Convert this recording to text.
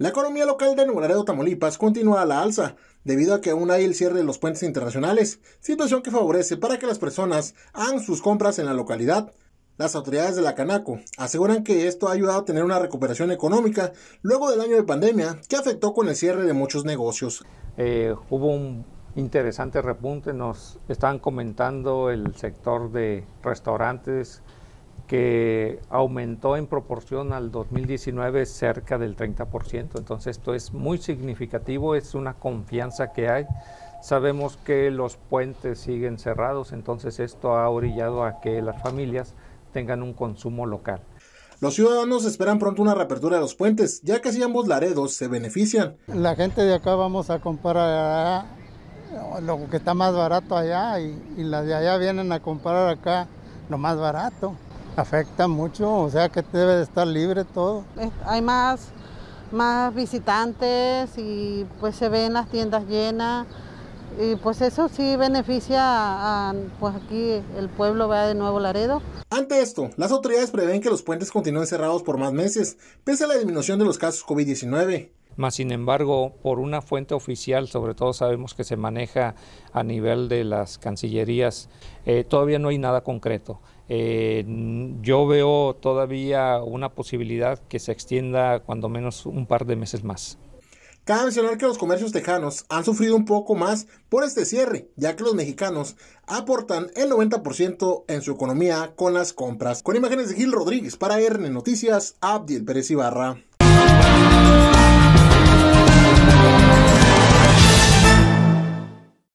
La economía local de Nuevo Tamaulipas, continúa a la alza, debido a que aún hay el cierre de los puentes internacionales, situación que favorece para que las personas hagan sus compras en la localidad. Las autoridades de la Canaco aseguran que esto ha ayudado a tener una recuperación económica luego del año de pandemia que afectó con el cierre de muchos negocios. Eh, hubo un interesante repunte, nos están comentando el sector de restaurantes, que aumentó en proporción al 2019 cerca del 30%. Entonces esto es muy significativo, es una confianza que hay. Sabemos que los puentes siguen cerrados, entonces esto ha orillado a que las familias tengan un consumo local. Los ciudadanos esperan pronto una reapertura de los puentes, ya que si ambos laredos se benefician. La gente de acá vamos a comprar lo que está más barato allá y, y las de allá vienen a comprar acá lo más barato. Afecta mucho, o sea que debe de estar libre todo. Hay más, más visitantes y pues se ven las tiendas llenas y pues eso sí beneficia a, pues aquí el pueblo vea de Nuevo Laredo. Ante esto, las autoridades prevén que los puentes continúen cerrados por más meses, pese a la disminución de los casos COVID-19. Más sin embargo, por una fuente oficial, sobre todo sabemos que se maneja a nivel de las cancillerías, eh, todavía no hay nada concreto. Eh, yo veo todavía una posibilidad que se extienda cuando menos un par de meses más. Cabe mencionar que los comercios tejanos han sufrido un poco más por este cierre, ya que los mexicanos aportan el 90% en su economía con las compras. Con imágenes de Gil Rodríguez para RN Noticias, Abdiel Pérez Ibarra.